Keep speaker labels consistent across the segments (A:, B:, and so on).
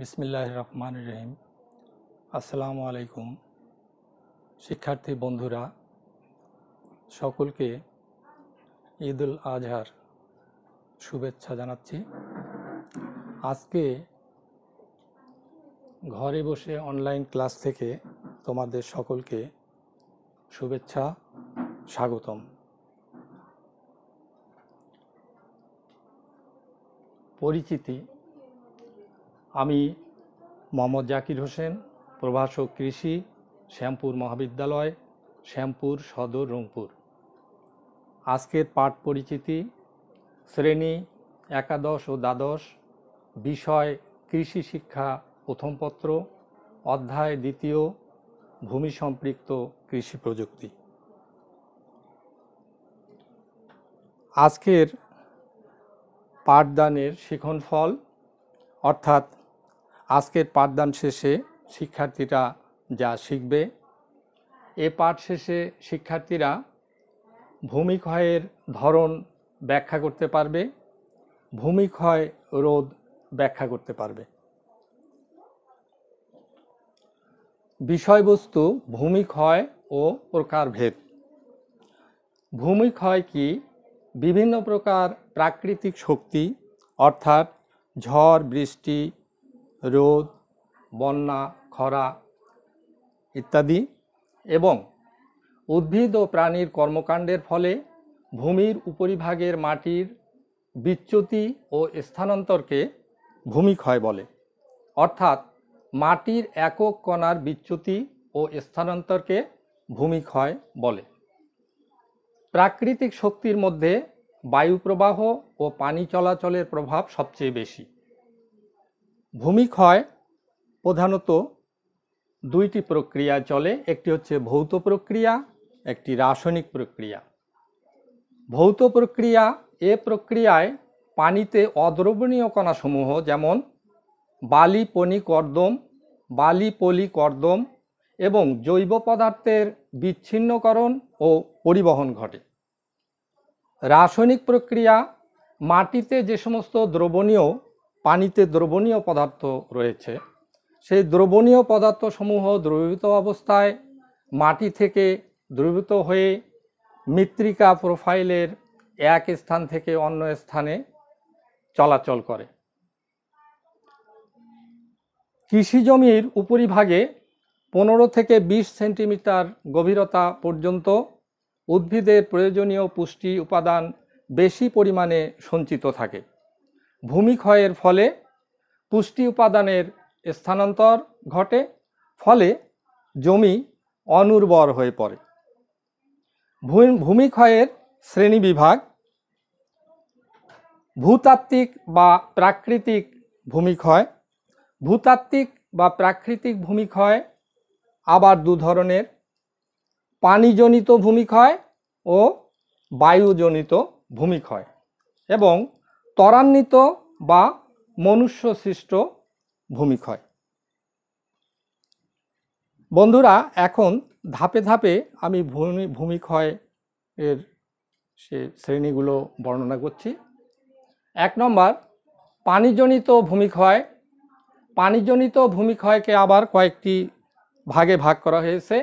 A: বিসমিল্লাহ রহমান রহিম আসসালামু আলাইকুম শিক্ষার্থী বন্ধুরা সকলকে ঈদুল আজহার শুভেচ্ছা জানাচ্ছি আজকে ঘরে বসে অনলাইন ক্লাস থেকে তোমাদের সকলকে শুভেচ্ছা স্বাগতম পরিচিতি আমি মোহাম্মদ জাকির হোসেন প্রভাষক কৃষি শ্যামপুর মহাবিদ্যালয় শ্যামপুর সদর রংপুর আজকের পাঠ পরিচিতি শ্রেণী একাদশ ও দ্বাদশ বিষয় কৃষি শিক্ষা প্রথম পত্র অধ্যায় দ্বিতীয় ভূমি সম্পৃক্ত কৃষি প্রযুক্তি আজকের পাঠদানের শিখন ফল অর্থাৎ আজকের পাঠদান শেষে শিক্ষার্থীরা যা শিখবে এ পাঠ শেষে শিক্ষার্থীরা ভূমিক্ষয়ের ধরন ব্যাখ্যা করতে পারবে ভূমিক্ষয় রোধ ব্যাখ্যা করতে পারবে বিষয়বস্তু ভূমিক্ষয় ও প্রকারভেদ ভূমিক্ষয় কি বিভিন্ন প্রকার প্রাকৃতিক শক্তি অর্থাৎ ঝড় বৃষ্টি রোদ বন্যা খরা ইত্যাদি এবং উদ্ভিদ ও প্রাণীর কর্মকাণ্ডের ফলে ভূমির উপরিভাগের মাটির বিচ্যুতি ও স্থানান্তরকে ভূমিক্ষয় বলে অর্থাৎ মাটির একক কণার বিচ্যুতি ও স্থানান্তরকে ভূমিক্ষয় বলে প্রাকৃতিক শক্তির মধ্যে বায়ু প্রবাহ ও পানি চলাচলের প্রভাব সবচেয়ে বেশি ভূমিক্ষয় প্রধানত দুইটি প্রক্রিয়া চলে একটি হচ্ছে ভৌত প্রক্রিয়া একটি রাসায়নিক প্রক্রিয়া ভৌত প্রক্রিয়া এ প্রক্রিয়ায় পানিতে অদ্রবণীয় কণাসমূহ যেমন বালি কর্দম বালি পলিকর্দম এবং জৈব পদার্থের বিচ্ছিন্নকরণ ও পরিবহন ঘটে রাসায়নিক প্রক্রিয়া মাটিতে যে সমস্ত দ্রবণীয় পানিতে দ্রবণীয় পদার্থ রয়েছে সেই দ্রবণীয় পদার্থসমূহ দ্রবীভূত অবস্থায় মাটি থেকে দ্রবীভূত হয়ে মৃত্তিকা প্রোফাইলের এক স্থান থেকে অন্য স্থানে চলাচল করে কৃষি জমির উপরিভাগে পনেরো থেকে ২০ সেন্টিমিটার গভীরতা পর্যন্ত উদ্ভিদের প্রয়োজনীয় পুষ্টি উপাদান বেশি পরিমাণে সঞ্চিত থাকে ভূমিক্ষয়ের ফলে পুষ্টি উপাদানের স্থানান্তর ঘটে ফলে জমি অনুর্বর হয়ে পড়ে ভূমিক্ষয়ের ক্ষয়ের শ্রেণী বিভাগ ভূতাত্ত্বিক বা প্রাকৃতিক ভূমিক্ষয় ভূতাত্ত্বিক বা প্রাকৃতিক ভূমিক্ষয় আবার দু ধরনের পানিজনিত ভূমিক্ষয় ও বায়ুজনিত ভূমিক্ষয় এবং ত্বরান্বিত বা মনুষ্য সৃষ্ট ভূমিক্ষয় বন্ধুরা এখন ধাপে ধাপে আমি ভূমি ভূমিক্ষয় এর সে শ্রেণীগুলো বর্ণনা করছি এক নম্বর পানিজনিত ভূমিক্ষয় পানিজনিত ভূমিক্ষয়কে আবার কয়েকটি ভাগে ভাগ করা হয়েছে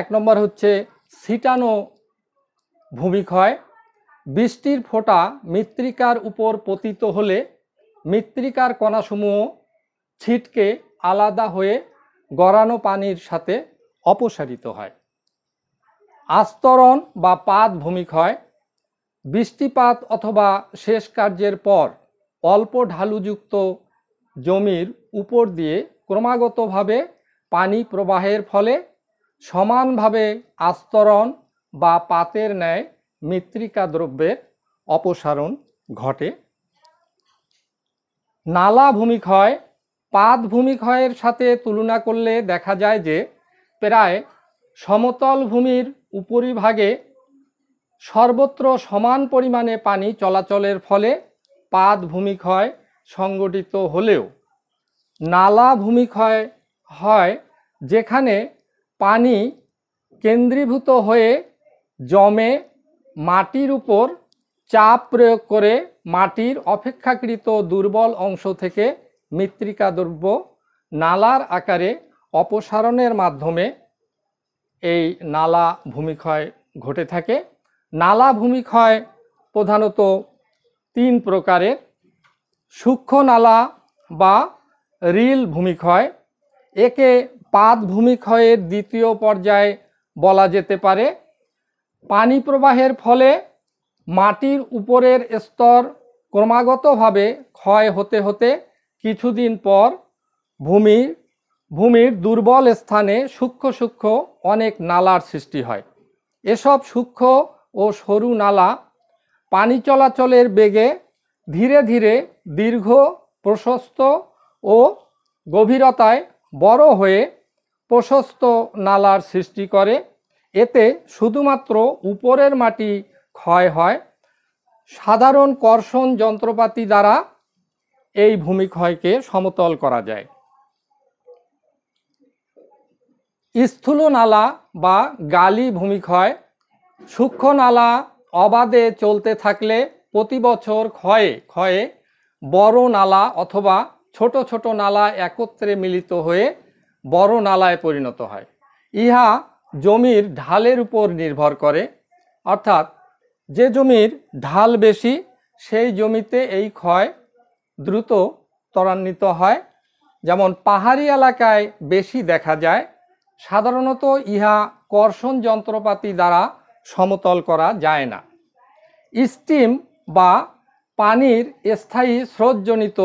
A: এক নম্বর হচ্ছে সিটানো ভূমিক্ষয় বৃষ্টির ফোঁটা মৃত্তিকার উপর পতিত হলে মৃত্তিকার কণাসমূহ ছিটকে আলাদা হয়ে গড়ানো পানির সাথে অপসারিত হয় আস্তরণ বা পাত ভূমিক হয় বৃষ্টিপাত অথবা শেষ কার্যের পর অল্প ঢালুযুক্ত জমির উপর দিয়ে ক্রমাগতভাবে পানি প্রবাহের ফলে সমানভাবে আস্তরণ বা পাতের ন্যায় মৃত্তিকা দ্রব্যের অপসারণ ঘটে নালা ভূমিক্ষয় পাদ ভূমিক্ষয়ের সাথে তুলনা করলে দেখা যায় যে প্রায় সমতল ভূমির উপরিভাগে সর্বত্র সমান পরিমাণে পানি চলাচলের ফলে পাদ ভূমিক্ষয় সংগঠিত হলেও নালা ভূমিক্ষয় হয় যেখানে পানি কেন্দ্রীভূত হয়ে জমে মাটির উপর চাপ প্রয়োগ করে মাটির অপেক্ষাকৃত দুর্বল অংশ থেকে মৃত্তিকা দ্রব্য নালার আকারে অপসারণের মাধ্যমে এই নালা ভূমিক্ষয় ঘটে থাকে নালা ভূমিক্ষয় প্রধানত তিন প্রকারের সূক্ষ্ম নালা বা রিল ভূমিক্ষয় একে পাত ভূমিক্ষয়ের দ্বিতীয় পর্যায়ে বলা যেতে পারে পানি প্রবাহের ফলে মাটির উপরের স্তর ক্রমাগতভাবে ক্ষয় হতে হতে কিছুদিন পর ভূমির ভূমির দুর্বল স্থানে সূক্ষ্ম সূক্ষ্ম অনেক নালার সৃষ্টি হয় এসব সূক্ষ্ম ও সরু নালা পানি চলাচলের বেগে ধীরে ধীরে দীর্ঘ প্রশস্ত ও গভীরতায় বড় হয়ে প্রশস্ত নালার সৃষ্টি করে এতে শুধুমাত্র উপরের মাটি ক্ষয় হয় সাধারণ কর্ষণ যন্ত্রপাতি দ্বারা এই ভূমিক্ষয়কে সমতল করা যায় স্থূল নালা বা গালি ভূমিক্ষয় সূক্ষ্ম নালা অবাধে চলতে থাকলে প্রতি বছর ক্ষয়ে ক্ষয়ে বড় নালা অথবা ছোট ছোট নালা একত্রে মিলিত হয়ে বড় নালায় পরিণত হয় ইহা জমির ঢালের উপর নির্ভর করে অর্থাৎ যে জমির ঢাল বেশি সেই জমিতে এই ক্ষয় দ্রুত ত্বরান্বিত হয় যেমন পাহাড়ি এলাকায় বেশি দেখা যায় সাধারণত ইহা কর্ষণ যন্ত্রপাতি দ্বারা সমতল করা যায় না স্টিম বা পানির স্থায়ী স্রোতজনিত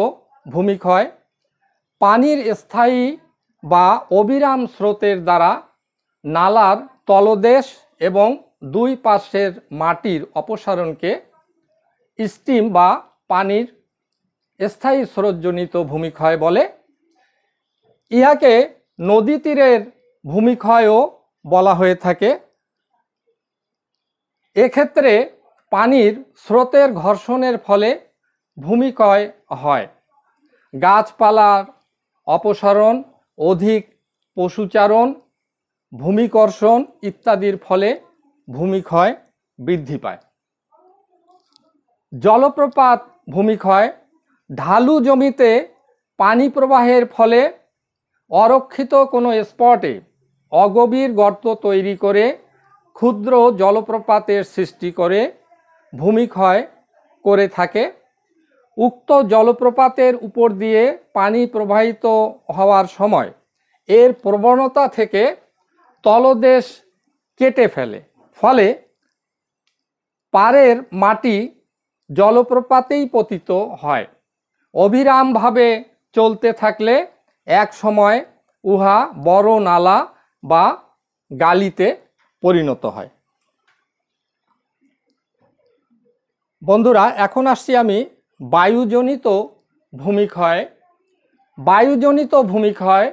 A: ভূমিক্ষয় পানির স্থায়ী বা অবিরাম স্রোতের দ্বারা নালার তলদেশ এবং দুই পাশের মাটির অপসারণকে স্টিম বা পানির স্থায়ী স্রোতজনিত ভূমিক্ষয় বলে ইহাকে নদী তীরের ভূমিক্ষয়ও বলা হয়ে থাকে এক্ষেত্রে পানির স্রোতের ঘর্ষণের ফলে ভূমিক্ষয় হয় গাছপালার অপসারণ অধিক পশুচারণ ভূমিকর্ষণ ইত্যাদির ফলে ভূমিক্ষয় বৃদ্ধি পায় জলপ্রপাত ভূমিক্ষয় ঢালু জমিতে পানি প্রবাহের ফলে অরক্ষিত কোনো স্পটে অগভীর গর্ত তৈরি করে ক্ষুদ্র জলপ্রপাতের সৃষ্টি করে ভূমিক্ষয় করে থাকে উক্ত জলপ্রপাতের উপর দিয়ে পানি প্রবাহিত হওয়ার সময় এর প্রবণতা থেকে তলদেশ কেটে ফেলে ফলে পাড়ের মাটি জলপ্রপাতেই পতিত হয় অবিরামভাবে চলতে থাকলে এক সময় উহা বড় নালা বা গালিতে পরিণত হয় বন্ধুরা এখন আসছি আমি বায়ুজনিত ভূমিক্ষয় বায়ুজনিত ভূমিক্ষয়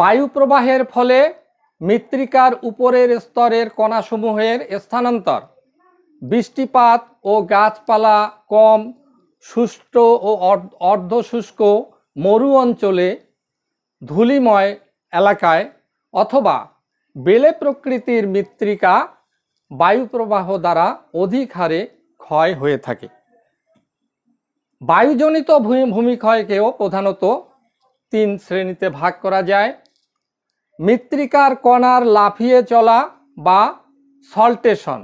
A: বায়ু প্রবাহের ফলে মৃত্তিকার উপরের স্তরের কণাসমূহের স্থানান্তর বৃষ্টিপাত ও গাছপালা কম সুষ্ঠ ও অর্ধশুষ্ক মরু অঞ্চলে ধুলিময় এলাকায় অথবা বেলে প্রকৃতির মৃত্তিকা বায়ুপ্রবাহ দ্বারা অধিক হারে ক্ষয় হয়ে থাকে বায়ুজনিত ভূমিক্ষয়কেও প্রধানত তিন শ্রেণীতে ভাগ করা যায় মৃত্তিকার কণার লাফিয়ে চলা বা সল্টেশন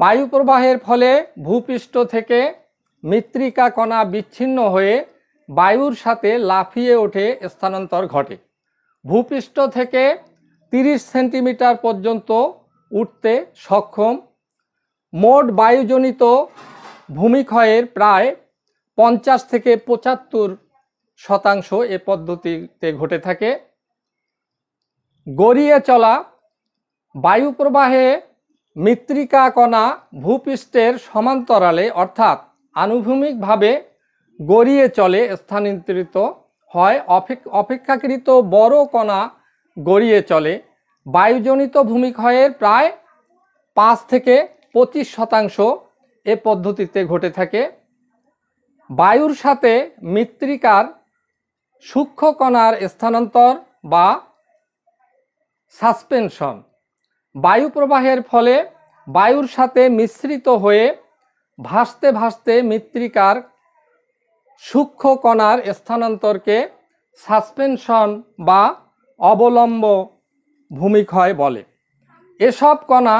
A: বায়ু প্রবাহের ফলে ভূপৃষ্ঠ থেকে মৃত্তিকা কণা বিচ্ছিন্ন হয়ে বায়ুর সাথে লাফিয়ে ওঠে স্থানান্তর ঘটে ভূপৃষ্ঠ থেকে 30 সেন্টিমিটার পর্যন্ত উঠতে সক্ষম মোট বায়ুজনিত ভূমিক্ষয়ের প্রায় পঞ্চাশ থেকে পঁচাত্তর শতাংশ এ পদ্ধতিতে ঘটে থাকে গড়িয়ে চলা বায়ুপ্রবাহে মৃত্তিকা কণা ভূপৃষ্ঠের সমান্তরালে অর্থাৎ আনুভূমিকভাবে গড়িয়ে চলে স্থানান্তরিত হয় অপেক্ষাকৃত বড় কণা গড়িয়ে চলে বায়ুজনিত ভূমিক্ষয়ের প্রায় পাঁচ থেকে পঁচিশ শতাংশ এ পদ্ধতিতে ঘটে থাকে বায়ুর সাথে মৃত্তিকার সূক্ষ্ম কণার স্থানান্তর বা সাসপেনশন বায়ু প্রবাহের ফলে বায়ুর সাথে মিশ্রিত হয়ে ভাসতে ভাসতে মৃত্তিকার সূক্ষ্ম কণার স্থানান্তরকে সাসপেনশন বা অবলম্ব ভূমিক্ষয় বলে এসব কণা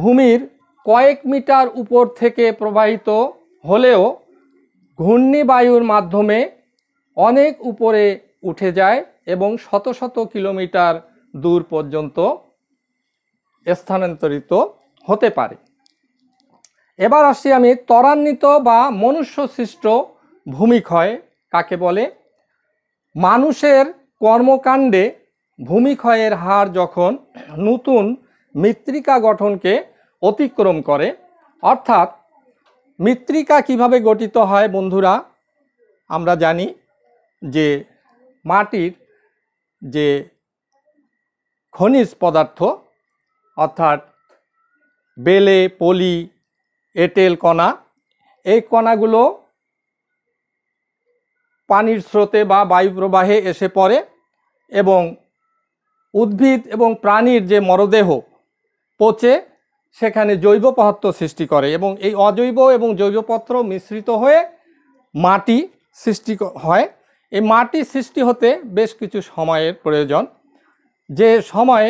A: ভূমির কয়েক মিটার উপর থেকে প্রবাহিত হলেও ঘূর্ণিবায়ুর মাধ্যমে অনেক উপরে উঠে যায় এবং শত শত কিলোমিটার দূর পর্যন্ত স্থানান্তরিত হতে পারে এবার আসি আমি ত্বরান্বিত বা মনুষ্য ভূমিক্ষয় কাকে বলে মানুষের কর্মকাণ্ডে ভূমিক্ষয়ের হার যখন নতুন মৃত্তিকা গঠনকে অতিক্রম করে অর্থাৎ মৃত্তিকা কিভাবে গঠিত হয় বন্ধুরা আমরা জানি যে মাটির যে খনিজ পদার্থ অর্থাৎ বেলে পলি এটেল কণা এই কণাগুলো পানির স্রোতে বা বায়ু প্রবাহে এসে পড়ে এবং উদ্ভিদ এবং প্রাণীর যে মরদেহ পচে সেখানে জৈব পদার্থ সৃষ্টি করে এবং এই অজৈব এবং জৈবপত্র মিশ্রিত হয়ে মাটি সৃষ্টি হয় এই মাটি সৃষ্টি হতে বেশ কিছু সময়ের প্রয়োজন যে সময়ে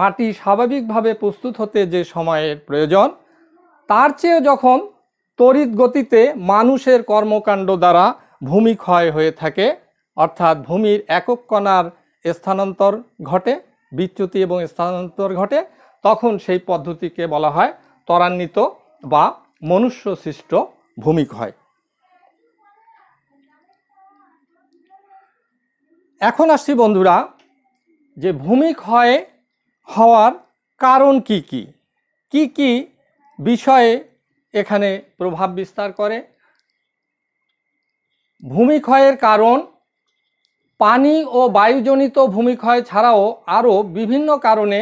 A: মাটি স্বাভাবিকভাবে প্রস্তুত হতে যে সময়ের প্রয়োজন তার চেয়ে যখন তড়িৎ গতিতে মানুষের কর্মকাণ্ড দ্বারা ভূমি ক্ষয় হয়ে থাকে অর্থাৎ ভূমির একক কণার স্থানান্তর ঘটে বিচ্যুতি এবং স্থানান্তর ঘটে তখন সেই পদ্ধতিকে বলা হয় ত্বরান্বিত বা মনুষ্য সৃষ্ট ক্ষয় এখন আসছি বন্ধুরা যে ভূমি ক্ষয় হওয়ার কারণ কি কি কি কি বিষয়ে এখানে প্রভাব বিস্তার করে ভূমি ক্ষয়ের কারণ পানি ও বায়ুজনিত ভূমিক্ষয় ছাড়াও আরও বিভিন্ন কারণে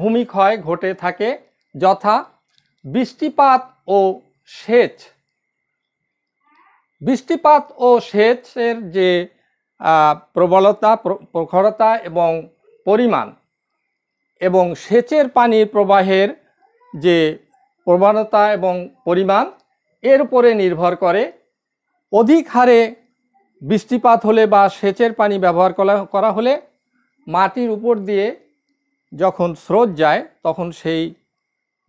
A: ভূমিক্ষয় ঘটে থাকে যথা বৃষ্টিপাত ও সেচ বৃষ্টিপাত ও সেচের যে প্রবলতা প্রখরতা এবং পরিমাণ এবং সেচের পানির প্রবাহের যে প্রবণতা এবং পরিমাণ এর উপরে নির্ভর করে অধিক হারে বৃষ্টিপাত হলে বা সেচের পানি ব্যবহার করা হলে মাটির উপর দিয়ে যখন স্রোত যায় তখন সেই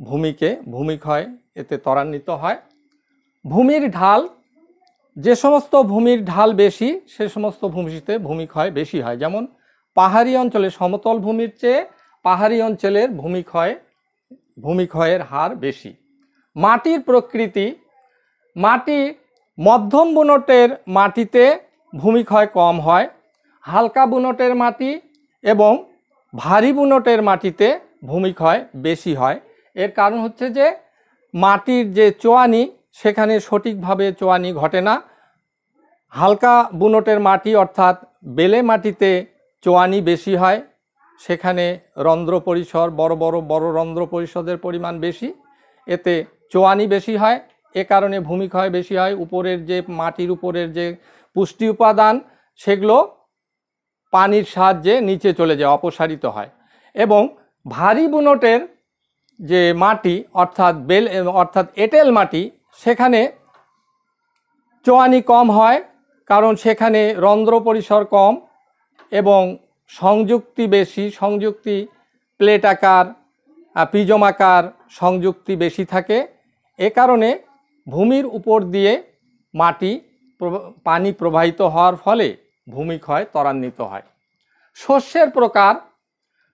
A: ভূমিকে ভূমিক্ষয় এতে ত্বরান্বিত হয় ভূমির ঢাল যে সমস্ত ভূমির ঢাল বেশি সে সমস্ত ভূমিতে ভূমিক্ষয় বেশি হয় যেমন পাহাড়ি অঞ্চলে সমতল ভূমির চেয়ে পাহাড়ি অঞ্চলের ভূমিক্ষয় ভূমিক্ষয়ের হার বেশি মাটির প্রকৃতি মাটি মধ্যম বুনটের মাটিতে ভূমিক্ষয় কম হয় হালকা বুনটের মাটি এবং ভারী বুনটের মাটিতে ভূমিক্ষয় বেশি হয় এর কারণ হচ্ছে যে মাটির যে চোয়ানি সেখানে সঠিকভাবে চোয়ানি ঘটে না হালকা বুনটের মাটি অর্থাৎ বেলে মাটিতে চোয়ানি বেশি হয় সেখানে রন্ধ্র পরিসর বড় বড় বড় রন্ধ্র পরিষদের পরিমাণ বেশি এতে চোয়ানি বেশি হয় এ কারণে ভূমিক্ষয় বেশি হয় উপরের যে মাটির উপরের যে পুষ্টি উপাদান সেগুলো পানির সাহায্যে নিচে চলে যায় অপসারিত হয় এবং ভারী বুনটের যে মাটি অর্থাৎ বেল অর্থাৎ এটেল মাটি সেখানে চোয়ানি কম হয় কারণ সেখানে রন্ধ্র পরিসর কম এবং সংযুক্তি বেশি সংযুক্তি প্লেট আকার পিজম আকার সংযুক্তি বেশি থাকে এ কারণে ভূমির উপর দিয়ে মাটি পানি প্রবাহিত হওয়ার ফলে ভূমিক্ষয় ত্বরান্বিত হয় শস্যের প্রকার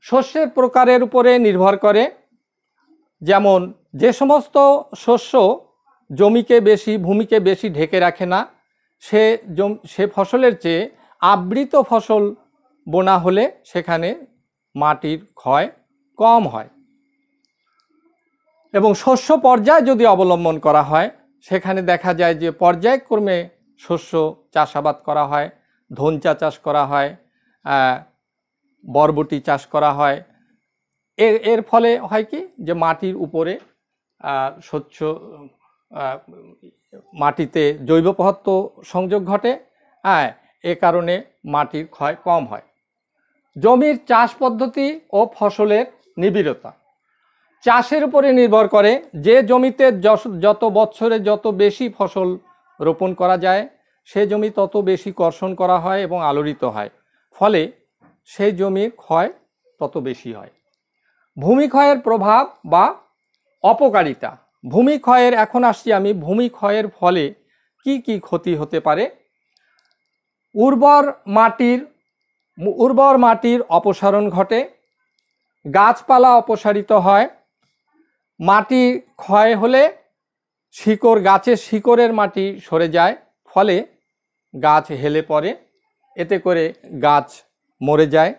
A: শস্যের প্রকারের উপরে নির্ভর করে যেমন যে সমস্ত শস্য জমিকে বেশি ভূমিকে বেশি ঢেকে রাখে না সে সে ফসলের চেয়ে আবৃত ফসল বোনা হলে সেখানে মাটির ক্ষয় কম হয় এবং শস্য পর্যায় যদি অবলম্বন করা হয় সেখানে দেখা যায় যে পর্যায়ক্রমে শস্য চাষাবাদ করা হয় ধনচা চাষ করা হয় বরবটি চাষ করা হয় এর এর ফলে হয় কি যে মাটির উপরে স্বচ্ছ মাটিতে জৈব পদার্থ সংযোগ ঘটে হ্যাঁ এ কারণে মাটির ক্ষয় কম হয় জমির চাষ পদ্ধতি ও ফসলের নিবিড়তা চাষের উপরে নির্ভর করে যে জমিতে যত বছরে যত বেশি ফসল রোপণ করা যায় সে জমি তত বেশি কর্ষণ করা হয় এবং আলোড়িত হয় ফলে সেই জমির ক্ষয় তত বেশি হয় ভূমি ক্ষয়ের প্রভাব বা অপকারিতা ভূমি ক্ষয়ের এখন আসছি আমি ভূমি ক্ষয়ের ফলে কি কি ক্ষতি হতে পারে উর্বর মাটির উর্বর মাটির অপসারণ ঘটে গাছপালা অপসারিত হয় মাটি ক্ষয় হলে শিকড় গাছের শিকড়ের মাটি সরে যায় ফলে গাছ হেলে পড়ে এতে করে গাছ মরে যায়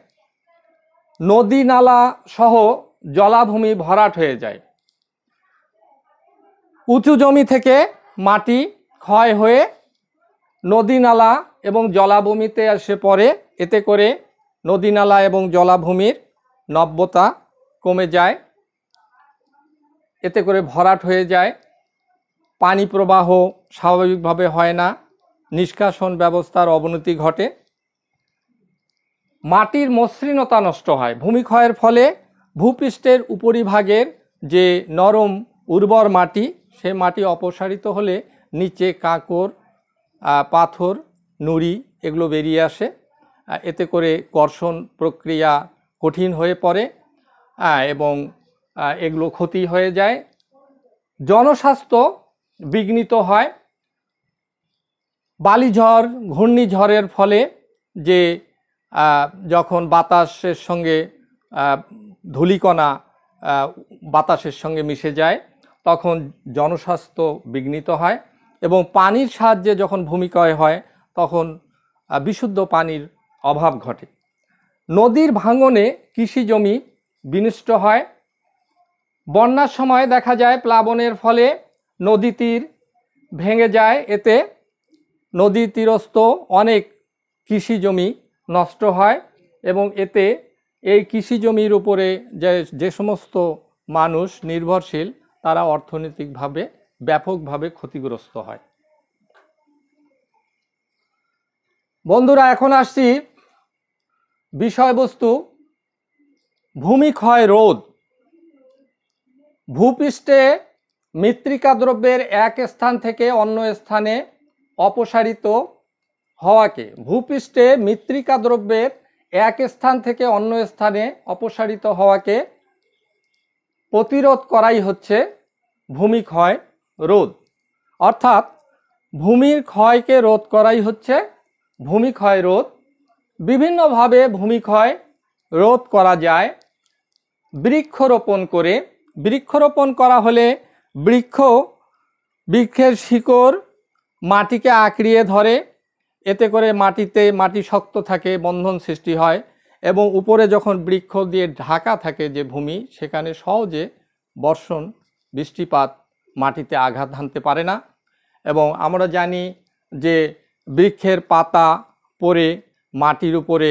A: নদী নালা সহ জলাভূমি ভরাট হয়ে যায় উঁচু জমি থেকে মাটি ক্ষয় হয়ে নদী নালা এবং জলাভূমিতে এসে পড়ে এতে করে নদীনালা এবং জলাভূমির নব্যতা কমে যায় এতে করে ভরাট হয়ে যায় পানি প্রবাহ স্বাভাবিকভাবে হয় না নিষ্কাশন ব্যবস্থার অবনতি ঘটে মাটির মসৃণতা নষ্ট হয় ভূমিক্ষয়ের ফলে ভূপৃষ্ঠের উপরিভাগের যে নরম উর্বর মাটি সে মাটি অপসারিত হলে নিচে কাঁকর পাথর নুড়ি এগুলো বেরিয়ে আসে এতে করে কর্ষণ প্রক্রিয়া কঠিন হয়ে পড়ে এবং এগুলো ক্ষতি হয়ে যায় জনস্বাস্থ্য বিঘ্নিত হয় বালিঝড় ঘূর্ণিঝড়ের ফলে যে যখন বাতাসের সঙ্গে ধূলিকণা বাতাসের সঙ্গে মিশে যায় তখন জনস্বাস্থ্য বিঘ্নিত হয় এবং পানির সাহায্যে যখন ভূমিকয় হয় তখন বিশুদ্ধ পানির অভাব ঘটে নদীর ভাঙনে কৃষি জমি বিনষ্ট হয় বন্যার সময় দেখা যায় প্লাবনের ফলে নদী তীর ভেঙে যায় এতে নদী তীরস্থ অনেক কৃষি জমি নষ্ট হয় এবং এতে এই কৃষি জমির উপরে যে যে সমস্ত মানুষ নির্ভরশীল তারা অর্থনৈতিকভাবে ব্যাপকভাবে ক্ষতিগ্রস্ত হয় বন্ধুরা এখন আসছি বিষয়বস্তু ভূমি ক্ষয় রোধ ভূপৃষ্ঠে মৃত্তিকা দ্রব্যের এক স্থান থেকে অন্য স্থানে অপসারিত হওয়াকে ভূপৃষ্ঠে মৃত্তিকা দ্রব্যের এক স্থান থেকে অন্য স্থানে অপসারিত হওয়াকে প্রতিরোধ করাই হচ্ছে ভূমি ক্ষয় রোধ অর্থাৎ ভূমির ক্ষয়কে রোধ করাই হচ্ছে ভূমি ক্ষয় রোধ বিভিন্নভাবে ভূমিক্ষয় রোধ করা যায় বৃক্ষরোপণ করে বৃক্ষরোপণ করা হলে বৃক্ষ বৃক্ষের শিকড় মাটিকে আঁকড়িয়ে ধরে এতে করে মাটিতে মাটি শক্ত থাকে বন্ধন সৃষ্টি হয় এবং উপরে যখন বৃক্ষ দিয়ে ঢাকা থাকে যে ভূমি সেখানে সহজে বর্ষণ বৃষ্টিপাত মাটিতে আঘাত হানতে পারে না এবং আমরা জানি যে বৃক্ষের পাতা পরে মাটির উপরে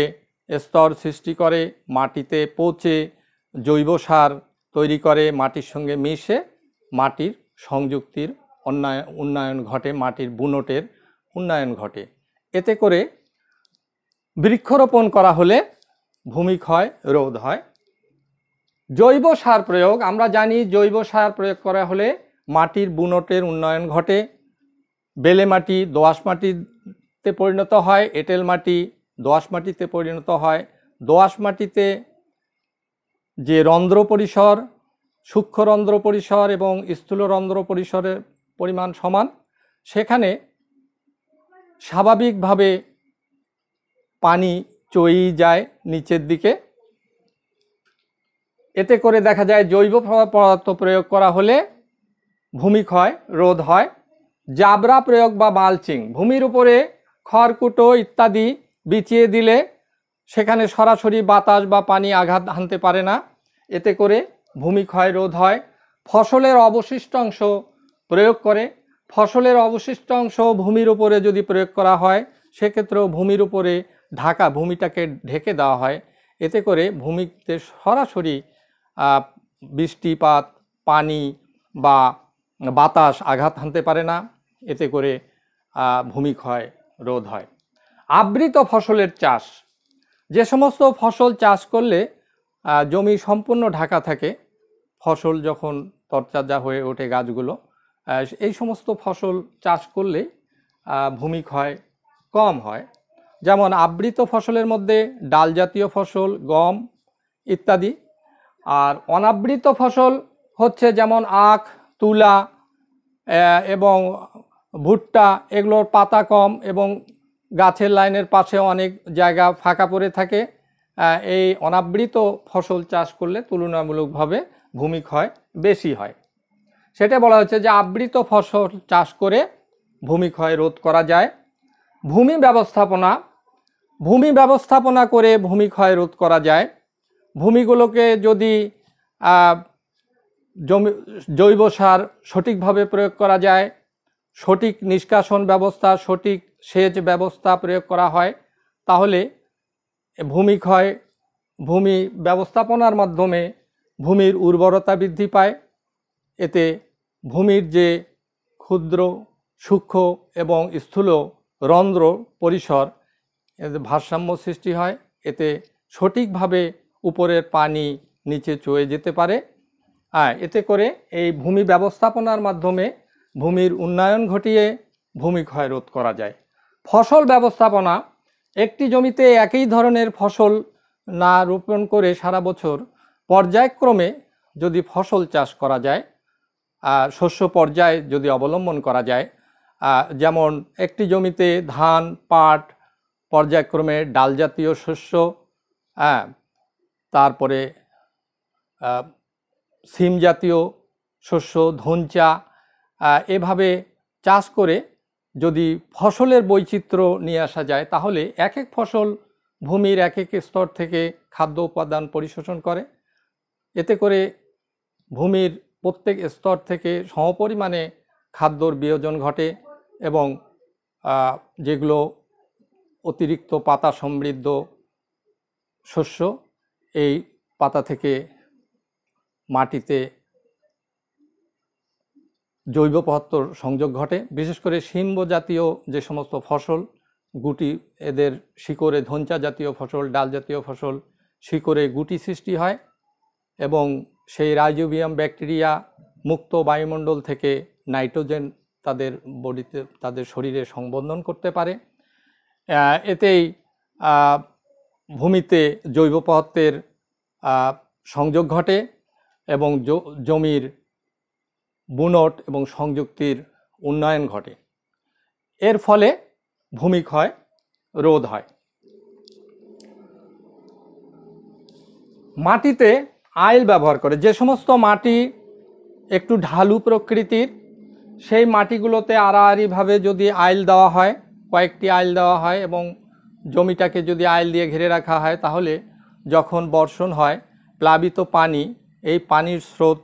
A: স্তর সৃষ্টি করে মাটিতে পচে জৈব সার তৈরি করে মাটির সঙ্গে মিশে মাটির সংযুক্তির উন্নয়ন ঘটে মাটির বুনটের উন্নয়ন ঘটে এতে করে বৃক্ষরোপণ করা হলে ভূমি ক্ষয় রোধ হয় জৈব সার প্রয়োগ আমরা জানি জৈব সার প্রয়োগ করা হলে মাটির বুনটের উন্নয়ন ঘটে বেলে মাটি দোয়াশ মাটিতে পরিণত হয় এঁটেল মাটি দোয়াশ মাটিতে পরিণত হয় দোয়াশ মাটিতে যে রন্ধ্র পরিসর সূক্ষ্ম রন্ধ্র পরিসর এবং স্থূল রন্ধ্র পরিসরের পরিমাণ সমান সেখানে স্বাভাবিকভাবে পানি চই যায় নিচের দিকে এতে করে দেখা যায় জৈব পদার্থ প্রয়োগ করা হলে ভূমি ক্ষয় রোধ হয় জাবরা প্রয়োগ বা মালচিং ভূমির উপরে খড়কুটো ইত্যাদি বিছিয়ে দিলে সেখানে সরাসরি বাতাস বা পানি আঘাত হানতে পারে না এতে করে ভূমি ক্ষয় রোধ হয় ফসলের অবশিষ্ট অংশ প্রয়োগ করে ফসলের অবশিষ্ট অংশ ভূমির উপরে যদি প্রয়োগ করা হয় সেক্ষেত্রেও ভূমির উপরে ঢাকা ভূমিটাকে ঢেকে দেওয়া হয় এতে করে ভূমিতে সরাসরি বৃষ্টিপাত পানি বা বাতাস আঘাত হানতে পারে না এতে করে ভূমি ক্ষয় রোধ হয় আবৃত ফসলের চাষ যে সমস্ত ফসল চাষ করলে জমি সম্পূর্ণ ঢাকা থাকে ফসল যখন তরচাজা হয়ে ওঠে গাছগুলো এই সমস্ত ফসল চাষ করলে ভূমি ক্ষয় কম হয় যেমন আবৃত ফসলের মধ্যে ডাল জাতীয় ফসল গম ইত্যাদি আর অনাবৃত ফসল হচ্ছে যেমন আখ তুলা এবং ভুট্টা এগুলোর পাতা কম এবং গাছের লাইনের পাশে অনেক জায়গা ফাঁকা পড়ে থাকে এই অনাবৃত ফসল চাষ করলে তুলনামূলকভাবে ভূমি ক্ষয় বেশি হয় সেটা বলা হচ্ছে যে আবৃত ফসল চাষ করে ভূমি ক্ষয় রোধ করা যায় ভূমি ব্যবস্থাপনা ভূমি ব্যবস্থাপনা করে ভূমি ক্ষয় রোধ করা যায় ভূমিগুলোকে যদি জমি জৈব সার সঠিকভাবে প্রয়োগ করা যায় সঠিক নিষ্কাশন ব্যবস্থা সঠিক সেচ ব্যবস্থা প্রয়োগ করা হয় তাহলে ভূমি ক্ষয় ভূমি ব্যবস্থাপনার মাধ্যমে ভূমির উর্বরতা বৃদ্ধি পায় এতে ভূমির যে ক্ষুদ্র সূক্ষ্ম এবং স্থূল রন্ধ্র পরিসর ভারসাম্য সৃষ্টি হয় এতে সঠিকভাবে উপরের পানি নিচে চয়ে যেতে পারে আর এতে করে এই ভূমি ব্যবস্থাপনার মাধ্যমে ভূমির উন্নয়ন ঘটিয়ে ভূমি ক্ষয় রোধ করা যায় ফসল ব্যবস্থাপনা একটি জমিতে একই ধরনের ফসল না রোপণ করে সারা বছর পর্যায়ক্রমে যদি ফসল চাষ করা যায় শস্য পর্যায়ে যদি অবলম্বন করা যায় যেমন একটি জমিতে ধান পাট পর্যায়ক্রমে ডাল জাতীয় শস্য হ্যাঁ তারপরে সিম জাতীয় শস্য ধনচা এভাবে চাষ করে যদি ফসলের বৈচিত্র্য নিয়ে আসা যায় তাহলে এক এক ফসল ভূমির এক এক স্তর থেকে খাদ্য উপাদান পরিশোষণ করে এতে করে ভূমির প্রত্যেক স্তর থেকে সমপরিমাণে খাদ্যর বিয়োজন ঘটে এবং যেগুলো অতিরিক্ত পাতা সমৃদ্ধ শস্য এই পাতা থেকে মাটিতে জৈব পদার্থর সংযোগ ঘটে বিশেষ করে সিম্ব জাতীয় যে সমস্ত ফসল গুটি এদের শিকরে ধঞ্চা জাতীয় ফসল ডাল জাতীয় ফসল শিকরে গুটি সৃষ্টি হয় এবং সেই রাইজোবিয়াম ব্যাকটেরিয়া মুক্ত বায়ুমণ্ডল থেকে নাইট্রোজেন তাদের বডিতে তাদের শরীরে সংবন্ধন করতে পারে এতেই ভূমিতে জৈব পদার্থের সংযোগ ঘটে এবং জমির বুনট এবং সংযুক্তির উন্নয়ন ঘটে এর ফলে ভূমিক্ষয় রোধ হয় মাটিতে আইল ব্যবহার করে যে সমস্ত মাটি একটু ঢালু প্রকৃতির সেই মাটিগুলোতে আড়াআড়িভাবে যদি আইল দেওয়া হয় কয়েকটি আইল দেওয়া হয় এবং জমিটাকে যদি আইল দিয়ে ঘিরে রাখা হয় তাহলে যখন বর্ষণ হয় প্লাবিত পানি এই পানির স্রোত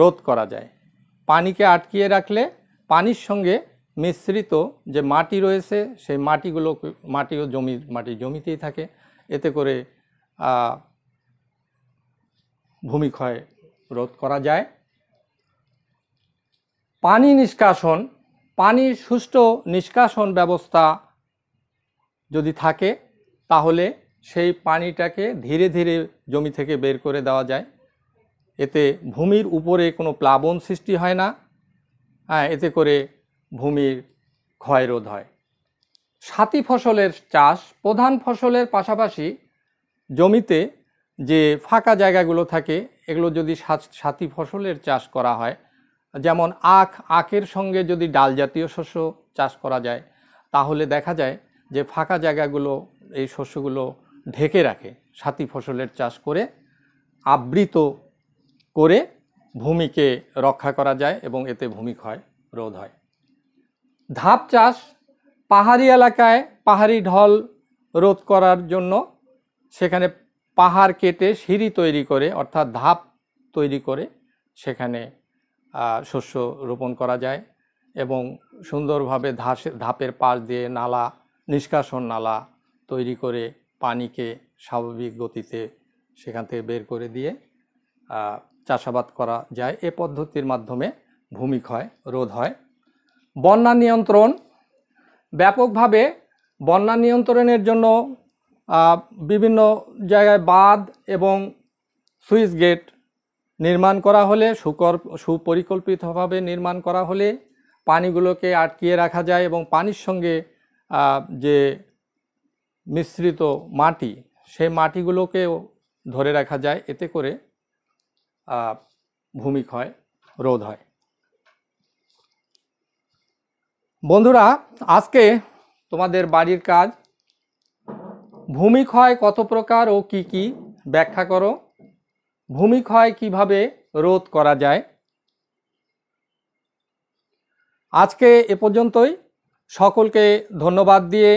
A: রোধ করা যায় পানিকে আটকিয়ে রাখলে পানির সঙ্গে মিশ্রিত যে মাটি রয়েছে সেই মাটিগুলো মাটিও জমির মাটি জমিতেই থাকে এতে করে ভূমিক্ষয় রোধ করা যায় পানি নিষ্কাশন পানির সুষ্ঠু নিষ্কাশন ব্যবস্থা যদি থাকে তাহলে সেই পানিটাকে ধীরে ধীরে জমি থেকে বের করে দেওয়া যায় এতে ভূমির উপরে কোনো প্লাবন সৃষ্টি হয় না হ্যাঁ এতে করে ভূমির ক্ষয়রোধ হয় সাথী ফসলের চাষ প্রধান ফসলের পাশাপাশি জমিতে যে ফাঁকা জায়গাগুলো থাকে এগুলো যদি সাথী ফসলের চাষ করা হয় যেমন আখ আখের সঙ্গে যদি ডাল জাতীয় শস্য চাষ করা যায় তাহলে দেখা যায় যে ফাঁকা জায়গাগুলো এই শস্যগুলো ঢেকে রাখে সাথী ফসলের চাষ করে আবৃত করে ভূমিকে রক্ষা করা যায় এবং এতে ভূমি ক্ষয় রোধ হয় ধাপ চাষ পাহাড়ি এলাকায় পাহাড়ি ঢল রোধ করার জন্য সেখানে পাহাড় কেটে সিঁড়ি তৈরি করে অর্থাৎ ধাপ তৈরি করে সেখানে শস্য রোপণ করা যায় এবং সুন্দরভাবে ধাসে ধাপের পাশ দিয়ে নালা নিষ্কাশন নালা তৈরি করে পানিকে স্বাভাবিক গতিতে সেখান থেকে বের করে দিয়ে চাষাবাদ করা যায় এ পদ্ধতির মাধ্যমে ভূমি ক্ষয় রোধ হয় বন্যা নিয়ন্ত্রণ ব্যাপকভাবে বন্যা নিয়ন্ত্রণের জন্য বিভিন্ন জায়গায় বাঁধ এবং সুইচ গেট নির্মাণ করা হলে সুকর সুপরিকল্পিতভাবে নির্মাণ করা হলে পানিগুলোকে আটকিয়ে রাখা যায় এবং পানির সঙ্গে যে মিশ্রিত মাটি সেই মাটিগুলোকেও ধরে রাখা যায় এতে করে ভূমিক্ষয় রোধ হয় বন্ধুরা আজকে তোমাদের বাড়ির কাজ ভূমিক্ষয় কত প্রকার ও কি কি ব্যাখ্যা করো ভূমিক্ষয় কিভাবে রোধ করা যায় আজকে এ পর্যন্তই সকলকে ধন্যবাদ দিয়ে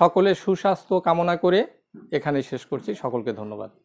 A: সকলের সুস্বাস্থ্য কামনা করে এখানে শেষ করছি সকলকে ধন্যবাদ